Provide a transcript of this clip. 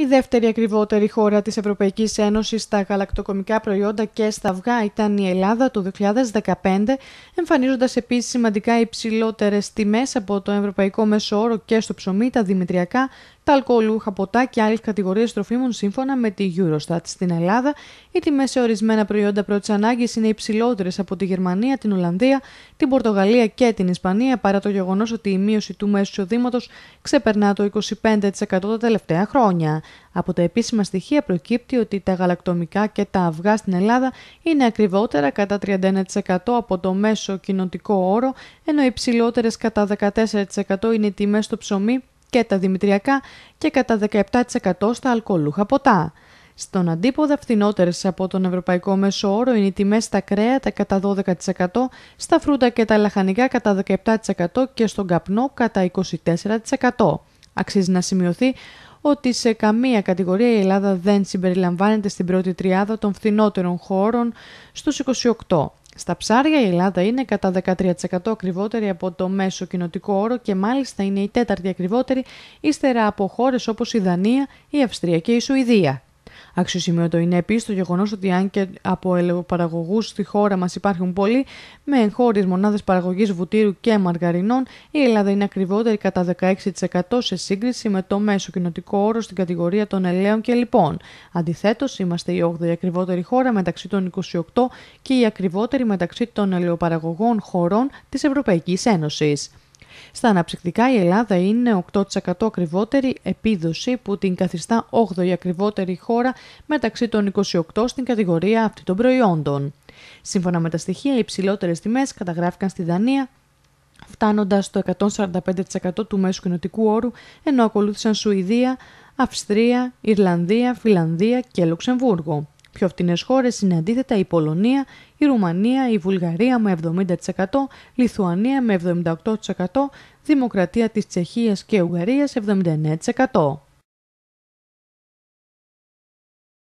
Η δεύτερη ακριβότερη χώρα της Ευρωπαϊκής Ένωσης στα γαλακτοκομικά προϊόντα και στα αυγά ήταν η Ελλάδα το 2015, εμφανίζοντας επίσης σημαντικά υψηλότερες τιμές από το ευρωπαϊκό μέσο όρο και στο ψωμί, τα δημητριακά τα αλκοολούχα ποτά και άλλες κατηγορίες τροφίμων σύμφωνα με τη Eurostat. Στην Ελλάδα, οι τιμές σε ορισμένα προϊόντα πρώτης ανάγκης είναι υψηλότερες από τη Γερμανία, την Ολλανδία, την Πορτογαλία και την Ισπανία, παρά το γεγονός ότι η μείωση του μέσου εισοδήματος ξεπερνά το 25% τα τελευταία χρόνια. Από τα επίσημα στοιχεία προκύπτει ότι τα γαλακτομικά και τα αυγά στην Ελλάδα είναι ακριβότερα κατά 31% από το μέσο κοινοτικό όρο, ενώ υψηλότερες κατά 14% είναι οι τιμές στο ψωμί και τα δημητριακά και κατά 17% στα αλκοολούχα ποτά. Στον αντίποδα φθηνότερες από τον ευρωπαϊκό μέσο όρο είναι οι τιμές στα κρέατα κατά 12%, στα φρούτα και τα λαχανικά κατά 17% και στον καπνό κατά 24%. Αξίζει να σημειωθεί ότι σε καμία κατηγορία η Ελλάδα δεν συμπεριλαμβάνεται στην πρώτη τριάδα των φθηνότερων χώρων στους 28. Στα ψάρια η Ελλάδα είναι κατά 13% ακριβότερη από το μέσο κοινοτικό όρο και μάλιστα είναι η τέταρτη ακριβότερη ύστερα από χώρες όπως η Δανία, η Αυστρία και η Σουηδία. Αξιοσημείωτο είναι επίσης το γεγονός ότι αν και από ελαιοπαραγωγούς στη χώρα μας υπάρχουν πολλοί, με εγχώριες μονάδες παραγωγής βουτύρου και μαργαρινών, η Ελλάδα είναι ακριβότερη κατά 16% σε σύγκριση με το μέσο κοινοτικό όρο στην κατηγορία των ελαίων και λοιπόν. Αντιθέτως, είμαστε η 8η ακριβότερη χώρα μεταξύ των 28 και η ακριβότερη μεταξύ των ελαιοπαραγωγών χωρών της Ευρωπαϊκής Ένωσης. Στα αναψυκτικά η Ελλάδα είναι 8% ακριβότερη επίδοση που την καθιστά 8η ακριβότερη χώρα μεταξύ των 28 στην κατηγορία αυτή των προϊόντων. Σύμφωνα με τα στοιχεία, οι υψηλότερες τιμές καταγράφηκαν στη Δανία φτάνοντας το 145% του μέσου κοινοτικού όρου, ενώ ακολούθησαν Σουηδία, Αυστρία, Ιρλανδία, Φιλανδία και Λουξεμβούργο. Πιο φτηνές χώρες είναι αντίθετα η Πολωνία, η Ρουμανία, η Βουλγαρία με 70%, Λιθουανία με 78%, Δημοκρατία της Τσεχίας και Ουγγαρίας 79%.